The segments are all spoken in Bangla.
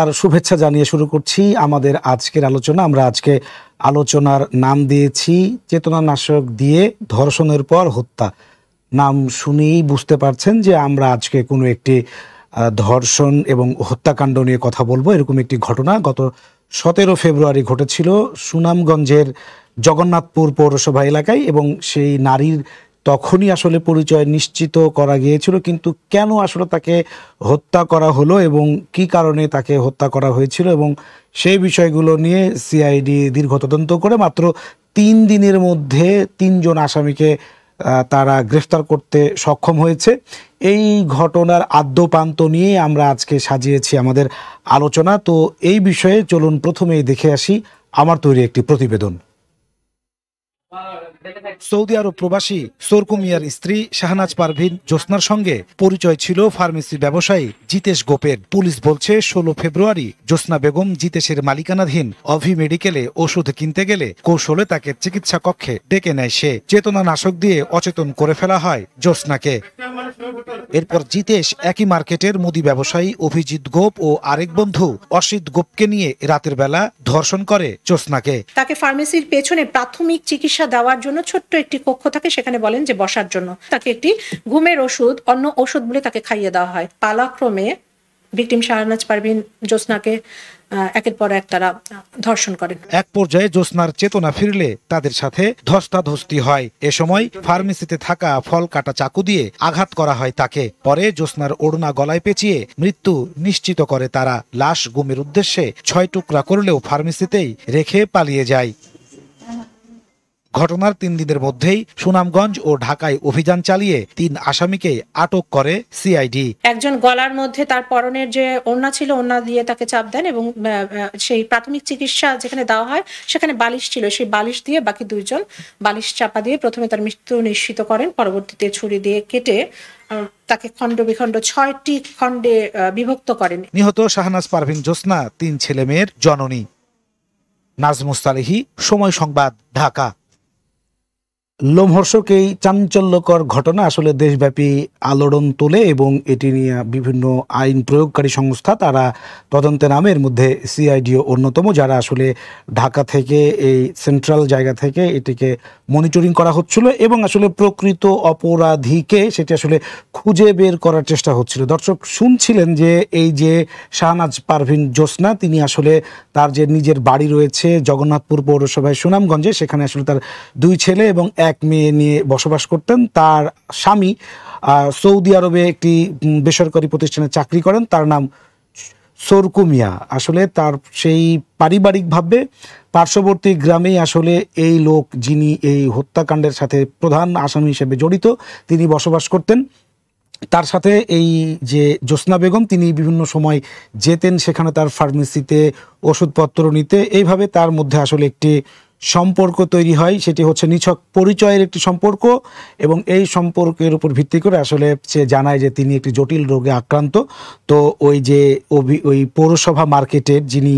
আর শুভেচ্ছা জানিয়ে শুরু করছি আমাদের আজকের আলোচনা আমরা আজকে আলোচনার নাম দিয়েছি চেতনানাশক দিয়ে ধর্ষণের পর হত্যা নাম শুনেই বুঝতে পারছেন যে আমরা আজকে কোনো একটি ধর্ষণ এবং হত্যাকাণ্ড নিয়ে কথা বলবো এরকম একটি ঘটনা গত সতেরো ফেব্রুয়ারি ঘটেছিল সুনামগঞ্জের জগন্নাথপুর পৌরসভা এলাকায় এবং সেই নারীর তখনই আসলে পরিচয় নিশ্চিত করা গিয়েছিল কিন্তু কেন আসলে তাকে হত্যা করা হলো এবং কি কারণে তাকে হত্যা করা হয়েছিল এবং সেই বিষয়গুলো নিয়ে সিআইডি দীর্ঘ তদন্ত করে মাত্র তিন দিনের মধ্যে তিনজন আসামিকে তারা গ্রেফতার করতে সক্ষম হয়েছে এই ঘটনার আদ্যপান্ত নিয়ে আমরা আজকে সাজিয়েছি আমাদের আলোচনা তো এই বিষয়ে চলুন প্রথমেই দেখে আসি আমার তৈরি একটি প্রতিবেদন সৌদি আরব প্রবাসী সোরকুমিয়ার স্ত্রী শাহনাজ পারভিন জোসনার সঙ্গে পরিচয় ছিল ফার্মেসি ব্যবসায়ী জিতেশ গোপের পুলিশ বলছে ষোলো ফেব্রুয়ারি জ্যোৎস্না বেগম জিতেশের মালিকানাধীন অভি মেডিকেলে ওষুধ কিনতে গেলে কৌশলে তাকে চিকিৎসা কক্ষে ডেকে নেয় সে চেতনা নাশক দিয়ে অচেতন করে ফেলা হয় জ্যোৎস্নাকে এরপর জিতেশ একই মার্কেটের মুদি ব্যবসায়ী অভিজিৎ গোপ ও আরেক বন্ধু অসিত গোপকে নিয়ে রাতের বেলা ধর্ষণ করে জ্যোৎস্নাকে তাকে ফার্মেসির পেছনে প্রাথমিক চিকিৎসা দেওয়ার জন্য ছোট্ট একটি কক্ষ থাকে সেখানে বলেন যে বসার জন্য তাকে একটি ঘুমের ওষুধ অন্য বলে তাকে খাইয়ে দেওয়া হয় পালাক্রমে ভিকটিম শাহনাজ পারভিন জ্যোৎস্নাকে একের পর এক তারা ধর্ষণ করেন এক পর্যায়ে জ্যোৎস্নার চেতনা ফিরলে তাদের সাথে ধস্তাধস্তি হয় এ সময় ফার্মেসিতে থাকা ফল কাটা চাকু দিয়ে আঘাত করা হয় তাকে পরে জ্যোৎস্নার ওড়না গলায় পেঁচিয়ে মৃত্যু নিশ্চিত করে তারা লাশ গুমের উদ্দেশ্যে ছয় টুকরা করলেও ফার্মেসিতেই রেখে পালিয়ে যায় ঘটনার তিন দিনের মধ্যেই সুনামগঞ্জ ও ঢাকায় অভিযান চালিয়ে তিন আসামিকে আটক করে সিআইডি একজন গলার মধ্যে তার পরনের যে ওড়না ছিল ওড়না দিয়ে তাকে চাপ দেন এবং সেই প্রাথমিক চিকিৎসা যেখানে দেওয়া হয় সেখানে বালিশ ছিল সেই বালিশ দিয়ে বাকি দুইজন বালিশ চাপা দিয়ে প্রথমে তার মৃত্যু নিশ্চিত করেন পরবর্তীতে ছুরি দিয়ে কেটে তাকে খণ্ড বিখণ্ড ছয়টি খণ্ডে বিভক্ত করেন নিহত শাহনাজ পারভিন জ্যোৎস্না তিন ছেলে মেয়ের জননী নাজমুস্তালেহি সময় সংবাদ ঢাকা লোমহর্ষক এই চাঞ্চল্যকর ঘটনা আসলে দেশব্যাপী আলোড়ন তোলে এবং এটি নিয়ে বিভিন্ন আইন প্রয়োগকারী সংস্থা তারা তদন্তে নামের মধ্যে সিআইডিও অন্যতম যারা আসলে ঢাকা থেকে এই সেন্ট্রাল জায়গা থেকে এটিকে মনিটরিং করা হচ্ছিল এবং আসলে প্রকৃত অপরাধীকে সেটি আসলে খুঁজে বের করার চেষ্টা হচ্ছিল দর্শক শুনছিলেন যে এই যে শাহনাজ পারভিন জোসনা তিনি আসলে তার যে নিজের বাড়ি রয়েছে জগন্নাথপুর পৌরসভায় সুনামগঞ্জে সেখানে আসলে তার দুই ছেলে এবং এক এক মেয়ে নিয়ে বসবাস করতেন তার স্বামী সৌদি আরবে একটি বেসরকারি প্রতিষ্ঠানে চাকরি করেন তার নাম সরকুমিয়া আসলে তার সেই পারিবারিকভাবে পার্শ্ববর্তী গ্রামেই আসলে এই লোক যিনি এই হত্যাকাণ্ডের সাথে প্রধান আসামি হিসেবে জড়িত তিনি বসবাস করতেন তার সাথে এই যে জ্যোৎস্না বেগম তিনি বিভিন্ন সময় যেতেন সেখানে তার ফার্মেসিতে ওষুধপত্র নিতে এইভাবে তার মধ্যে আসলে একটি সম্পর্ক তৈরি হয় সেটি হচ্ছে নিছক পরিচয়ের একটি সম্পর্ক এবং এই সম্পর্কের উপর ভিত্তি করে আসলে সে জানায় যে তিনি একটি জটিল রোগে আক্রান্ত তো ওই যে অভি ওই পৌরসভা মার্কেটের যিনি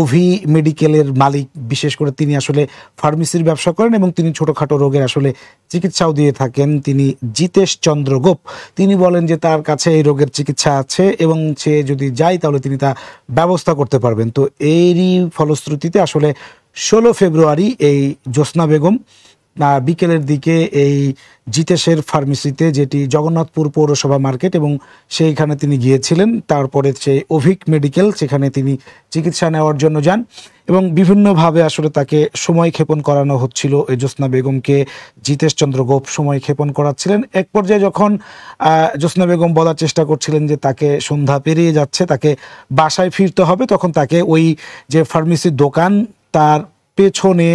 অভি মেডিকেলের মালিক বিশেষ করে তিনি আসলে ফার্মেসির ব্যবসা করেন এবং তিনি ছোটোখাটো রোগের আসলে চিকিৎসাও দিয়ে থাকেন তিনি জিতেশ চন্দ্র গোপ তিনি বলেন যে তার কাছে এই রোগের চিকিৎসা আছে এবং সে যদি যায় তাহলে তিনি তা ব্যবস্থা করতে পারবেন তো এরই ফলশ্রুতিতে আসলে ষোলো ফেব্রুয়ারি এই জ্যোৎস্না বেগম বিকেলের দিকে এই জিতেশের ফার্মেসিতে যেটি জগন্নাথপুর পৌরসভা মার্কেট এবং সেইখানে তিনি গিয়েছিলেন তারপরে সে অভিক মেডিকেল সেখানে তিনি চিকিৎসা নেওয়ার জন্য যান এবং বিভিন্নভাবে আসলে তাকে সময় ক্ষেপণ করানো হচ্ছিল এই জ্যোৎস্না বেগমকে জিতেশ চন্দ্র গোপ সময় ক্ষেপণ করাচ্ছিলেন এক পর্যায়ে যখন জ্যোৎস্না বেগম বলার চেষ্টা করছিলেন যে তাকে সন্ধ্যা পেরিয়ে যাচ্ছে তাকে বাসায় ফিরতে হবে তখন তাকে ওই যে ফার্মেসির দোকান তার পেছনে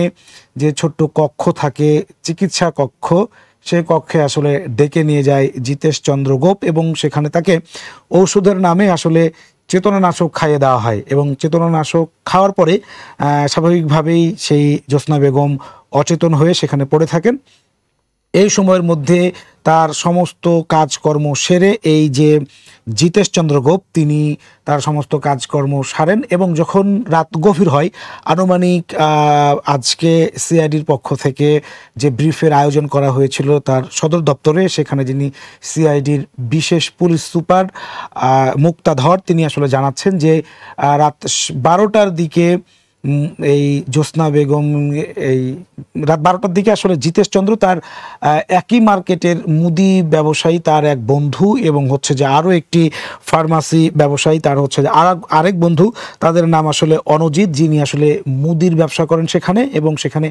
যে ছোট্ট কক্ষ থাকে চিকিৎসা কক্ষ সেই কক্ষে আসলে ডেকে নিয়ে যায় জিতেশ চন্দ্র গোপ এবং সেখানে তাকে ঔষধের নামে আসলে চেতনানাশক খাইয়ে দেওয়া হয় এবং চেতনানাশক খাওয়ার পরে স্বাভাবিকভাবেই সেই জ্যোৎস্না বেগম অচেতন হয়ে সেখানে পড়ে থাকেন এই সময়ের মধ্যে তার সমস্ত কাজকর্ম সেরে এই যে জিতেশ চন্দ্র গোপ তিনি তার সমস্ত কাজকর্ম সারেন এবং যখন রাত গভীর হয় আনুমানিক আজকে সিআইডির পক্ষ থেকে যে ব্রিফের আয়োজন করা হয়েছিল তার সদর দপ্তরে সেখানে যিনি সিআইডির বিশেষ পুলিশ সুপার মুক্তাধর তিনি আসলে জানাচ্ছেন যে রাত বারোটার দিকে এই জ্যোৎস্না বেগম এই রাত বারোটার দিকে আসলে জিতেশ চন্দ্র তার একই মার্কেটের মুদি ব্যবসায়ী তার এক বন্ধু এবং হচ্ছে যে আরও একটি ফার্মাসি ব্যবসায়ী তার হচ্ছে যে আর আরেক বন্ধু তাদের নাম আসলে অনজিৎ যিনি আসলে মুদির ব্যবসা করেন সেখানে এবং সেখানে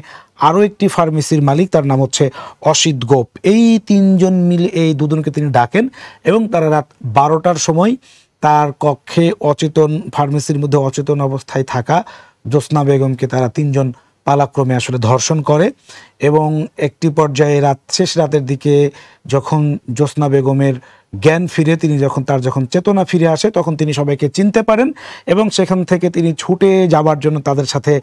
আরও একটি ফার্মেসির মালিক তার নাম হচ্ছে অসিত গোপ এই তিনজন মিলে এই দুজনকে তিনি ডাকেন এবং তারা রাত বারোটার সময় তার কক্ষে অচেতন ফার্মেসির মধ্যে অচেতন অবস্থায় থাকা বেগমকে তারা তিনজন পালাক্রমে আসলে ধর্ষণ করে এবং একটি পর্যায়ে রাত শেষ রাতের দিকে যখন জ্যোৎস্না বেগমের জ্ঞান ফিরে তিনি যখন তার যখন চেতনা ফিরে আসে তখন তিনি সবাইকে চিনতে পারেন এবং সেখান থেকে তিনি ছুটে যাওয়ার জন্য তাদের সাথে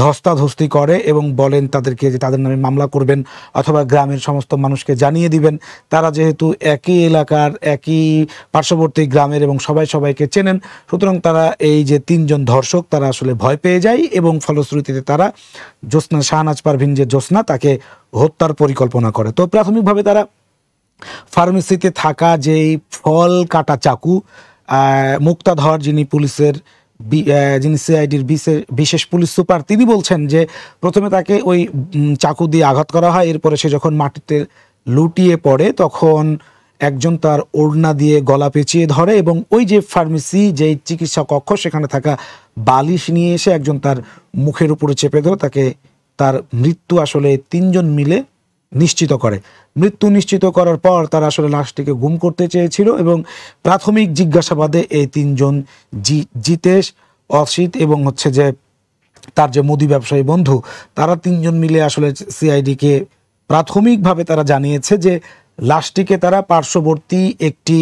ধস্তাধস্তি করে এবং বলেন তাদেরকে যে তাদের নামে মামলা করবেন অথবা গ্রামের সমস্ত মানুষকে জানিয়ে দিবেন তারা যেহেতু একই এলাকার একই পার্শ্ববর্তী গ্রামের এবং সবাই সবাইকে চেনেন সুতরাং তারা এই যে তিনজন ধর্ষক তারা আসলে ভয় পেয়ে যায় এবং ফলশ্রুতিতে তারা জ্যোৎস্না শাহনাজ পারভিন যে জ্যোৎস্না তাকে হত্যার পরিকল্পনা করে তো প্রাথমিকভাবে তারা ফার্মেসিতে থাকা যেই ফল কাটা চাকু মুক্তাধর যিনি পুলিশের যিনি সিআইডির বিশেষ পুলিশ সুপার তিনি বলছেন যে প্রথমে তাকে ওই চাকু দিয়ে আঘাত করা হয় এরপরে সে যখন মাটিতে লুটিয়ে পড়ে তখন একজন তার ওড়না দিয়ে গলা পেঁচিয়ে ধরে এবং ওই যে ফার্মেসি যেই চিকিৎসা কক্ষ সেখানে থাকা বালিশ নিয়ে এসে একজন তার মুখের উপরে চেপে ধরে তাকে তার মৃত্যু আসলে তিনজন মিলে নিশ্চিত করে মৃত্যু নিশ্চিত করার পর তারা আসলে লাশটিকে গুম করতে চেয়েছিল এবং প্রাথমিক জিজ্ঞাসাবাদে এই তিনজন জি জিতেশ অসিত এবং হচ্ছে যে তার যে মুদি ব্যবসায়ী বন্ধু তারা তিনজন মিলে আসলে সিআইডিকে প্রাথমিকভাবে তারা জানিয়েছে যে লাশটিকে তারা পার্শ্ববর্তী একটি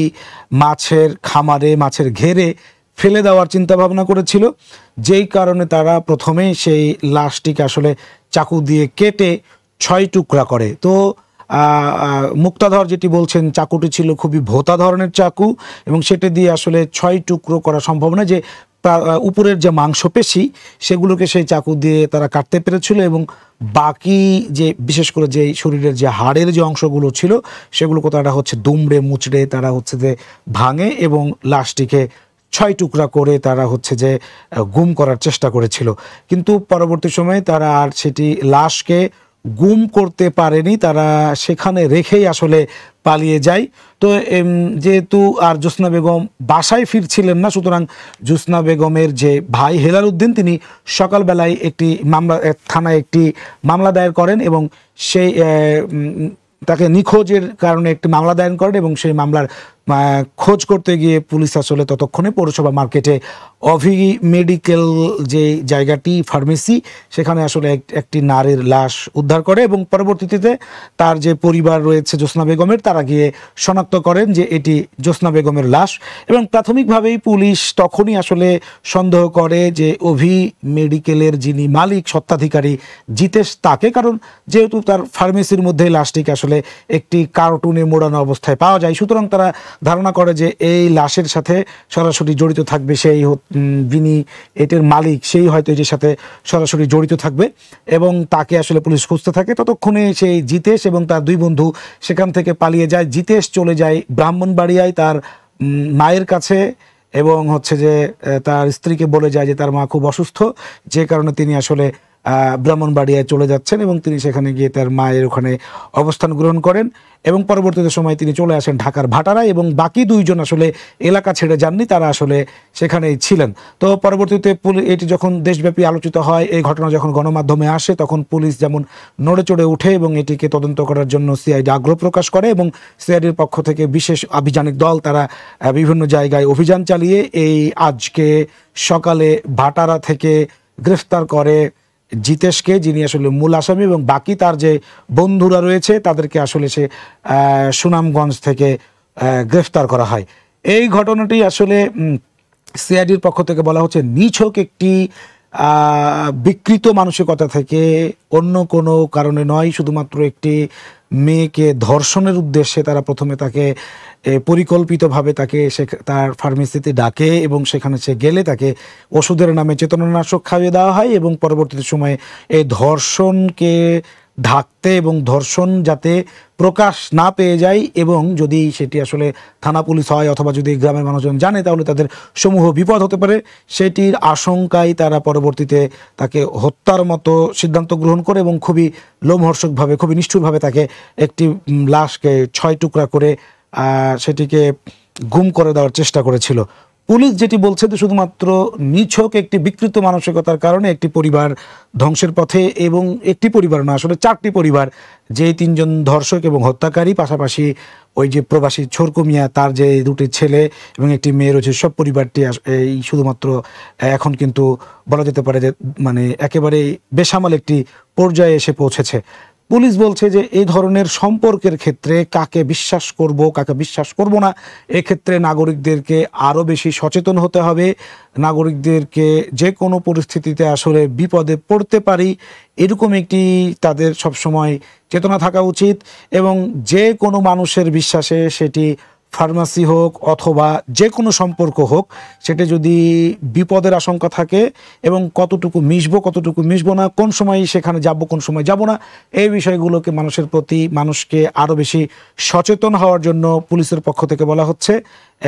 মাছের খামারে মাছের ঘেরে ফেলে দেওয়ার চিন্তা ভাবনা করেছিল যেই কারণে তারা প্রথমেই সেই লাশটিকে আসলে চাকু দিয়ে কেটে ছয় টুকরা করে তো মুক্তাধর যেটি বলছেন চাকুটি ছিল খুবই ভোতা ধরনের চাকু এবং সেটা দিয়ে আসলে ছয় টুকরো করা সম্ভব না যে উপরের যে মাংসপেশি সেগুলোকে সেই চাকু দিয়ে তারা কাটতে পেরেছিল এবং বাকি যে বিশেষ করে যে শরীরের যে হাড়ের যে অংশগুলো ছিল সেগুলোকে তারা হচ্ছে দুমড়ে মুচড়ে তারা হচ্ছে যে ভাঙে এবং লাশটিকে ছয় টুকরা করে তারা হচ্ছে যে গুম করার চেষ্টা করেছিল কিন্তু পরবর্তী সময়ে তারা আর সেটি লাশকে গুম করতে পারেনি তারা সেখানে রেখেই আসলে পালিয়ে যায় তো যেহেতু আর জোসনা বেগম বাসায় ফিরছিলেন না সুতরাং জোসনা বেগমের যে ভাই হেলাল উদ্দিন তিনি সকালবেলায় একটি মামলা থানায় একটি মামলা দায়ের করেন এবং সেই তাকে নিখোঁজের কারণে একটি মামলা দায়ের করেন এবং সেই মামলার খোঁজ করতে গিয়ে পুলিশ আসলে ততক্ষণে পৌরসভা মার্কেটে অভি মেডিকেল যে জায়গাটি ফার্মেসি সেখানে আসলে একটি নারীর লাশ উদ্ধার করে এবং পরবর্তীতে তার যে পরিবার রয়েছে জ্যোৎস্না বেগমের তারা গিয়ে শনাক্ত করেন যে এটি জ্যোৎস্না বেগমের লাশ এবং প্রাথমিকভাবেই পুলিশ তখনই আসলে সন্দেহ করে যে অভি মেডিকেলের যিনি মালিক সত্ত্বাধিকারী জিতেশ তাকে কারণ যেহেতু তার ফার্মেসির মধ্যে লাশটিকে আসলে একটি কার্টুনে মোড়ানো অবস্থায় পাওয়া যায় সুতরাং তারা ধারণা করে যে এই লাশের সাথে সরাসরি জড়িত থাকবে সেই যিনি এটির মালিক সেই হয়তো এটির সাথে সরাসরি জড়িত থাকবে এবং তাকে আসলে পুলিশ খুঁজতে থাকে ততক্ষণে সেই জিতেশ এবং তার দুই বন্ধু সেখান থেকে পালিয়ে যায় জিতেশ চলে যায় ব্রাহ্মণবাড়িয়ায় তার মায়ের কাছে এবং হচ্ছে যে তার স্ত্রীকে বলে যায় যে তার মা খুব অসুস্থ যে কারণে তিনি আসলে ব্রাহ্মণবাড়িয়ায় চলে যাচ্ছেন এবং তিনি সেখানে গিয়ে তার মায়ের ওখানে অবস্থান গ্রহণ করেন এবং পরবর্তীতে সময় তিনি চলে আসেন ঢাকার ভাটারায় এবং বাকি দুইজন আসলে এলাকা ছেড়ে যাননি তারা আসলে সেখানেই ছিলেন তো পরবর্তীতে এটি যখন দেশব্যাপী আলোচিত হয় এই ঘটনা যখন গণমাধ্যমে আসে তখন পুলিশ যেমন নড়ে চড়ে উঠে এবং এটিকে তদন্ত করার জন্য সিআইডি আগ্রহ প্রকাশ করে এবং সিআইডির পক্ষ থেকে বিশেষ আভিযানিক দল তারা বিভিন্ন জায়গায় অভিযান চালিয়ে এই আজকে সকালে ভাটারা থেকে গ্রেফতার করে জিতেশকে যিনি আসলে মূল আসামি এবং বাকি তার যে বন্ধুরা রয়েছে তাদেরকে আসলে সে সুনামগঞ্জ থেকে গ্রেফতার করা হয় এই ঘটনাটি আসলে সিআইডির পক্ষ থেকে বলা হচ্ছে নিছক একটি বিকৃত মানসিকতা থেকে অন্য কোনো কারণে নয় শুধুমাত্র একটি মেয়েকে ধর্ষণের উদ্দেশ্যে তারা প্রথমে তাকে পরিকল্পিতভাবে তাকে সে তার ফার্মেসিতে ডাকে এবং সেখানে সে গেলে তাকে ওষুধের নামে চেতনানাশক খাইয়ে দেওয়া হয় এবং পরবর্তী সময়ে এই ধর্ষণকে ঢাকতে এবং ধর্ষণ যাতে প্রকাশ না পেয়ে যায় এবং যদি সেটি আসলে থানা পুলিশ হয় অথবা যদি গ্রামের মানুষজন জানে তাহলে তাদের সমূহ বিপদ হতে পারে সেটির আশঙ্কায় তারা পরবর্তীতে তাকে হত্যার মতো সিদ্ধান্ত গ্রহণ করে এবং খুবই লোমহর্ষকভাবে খুবই নিষ্ঠুরভাবে তাকে একটি লাশকে ছয় টুকরা করে সেটিকে গুম করে দেওয়ার চেষ্টা করেছিল পুলিশ যেটি বলছে যে শুধুমাত্র নিছক একটি বিকৃত মানসিকতার কারণে একটি পরিবার ধ্বংসের পথে এবং একটি পরিবার না আসলে চারটি পরিবার যে তিনজন ধর্ষক এবং হত্যাকারী পাশাপাশি ওই যে প্রবাসী ছোরকু মিয়া তার যে দুটি ছেলে এবং একটি মেয়ে রয়েছে সব পরিবারটি এই শুধুমাত্র এখন কিন্তু বলা যেতে পারে যে মানে একেবারে বেসামাল একটি পর্যায়ে এসে পৌঁছেছে পুলিশ বলছে যে এই ধরনের সম্পর্কের ক্ষেত্রে কাকে বিশ্বাস করব কাকে বিশ্বাস করব না এক্ষেত্রে নাগরিকদেরকে আরও বেশি সচেতন হতে হবে নাগরিকদেরকে যে কোনো পরিস্থিতিতে আসলে বিপদে পড়তে পারি এরকম একটি তাদের সবসময় চেতনা থাকা উচিত এবং যে কোনো মানুষের বিশ্বাসে সেটি ফার্মাসি হোক অথবা যে কোনো সম্পর্ক হোক সেটা যদি বিপদের আশঙ্কা থাকে এবং কতটুকু মিশবো কতটুকু মিশবো না কোন সময় সেখানে যাব কোন সময় যাব না এই বিষয়গুলোকে মানুষের প্রতি মানুষকে আরও বেশি সচেতন হওয়ার জন্য পুলিশের পক্ষ থেকে বলা হচ্ছে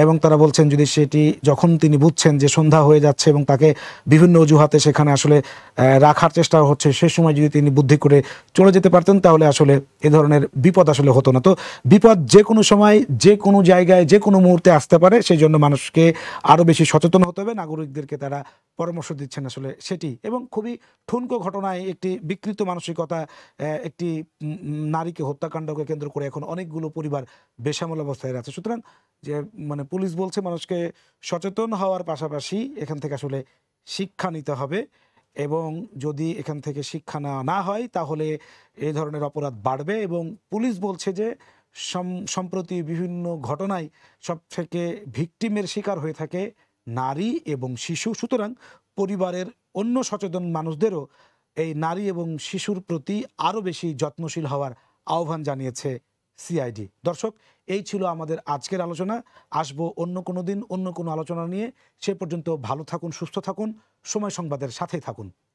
এবং তারা বলছেন যদি সেটি যখন তিনি বুঝছেন যে সন্ধ্যা হয়ে যাচ্ছে এবং তাকে বিভিন্ন অজুহাতে সেখানে আসলে রাখার চেষ্টা হচ্ছে সে সময় যদি তিনি বুদ্ধি করে চলে যেতে পারতেন তাহলে আসলে এ ধরনের বিপদ আসলে হতো না তো বিপদ যে কোনো সময় যে কোনো জায়গায় যে কোনো মুহূর্তে আসতে পারে সেই জন্য মানুষকে আরও বেশি সচেতন হতে হবে নাগরিকদেরকে তারা পরামর্শ দিচ্ছেন আসলে সেটি এবং খুবই ঠুনকো ঘটনায় একটি বিকৃত মানসিকতা একটি নারীকে হত্যাকাণ্ডকে কেন্দ্র করে এখন অনেকগুলো পরিবার বেসামল অবস্থায় আছে সুতরাং যে মানে পুলিশ বলছে মানুষকে সচেতন হওয়ার পাশাপাশি এখান থেকে আসলে শিক্ষা নিতে হবে এবং যদি এখান থেকে শিক্ষা না হয় তাহলে এই ধরনের অপরাধ বাড়বে এবং পুলিশ বলছে যে সম্প্রতি বিভিন্ন ঘটনায় সব থেকে ভিকটিমের শিকার হয়ে থাকে নারী এবং শিশু সুতরাং পরিবারের অন্য সচেতন মানুষদেরও এই নারী এবং শিশুর প্রতি আরও বেশি যত্নশীল হওয়ার আহ্বান জানিয়েছে সিআইডি দর্শক এই ছিল আমাদের আজকের আলোচনা আসব অন্য কোনো দিন অন্য কোনো আলোচনা নিয়ে সে পর্যন্ত ভালো থাকুন সুস্থ থাকুন সময় সংবাদের সাথেই থাকুন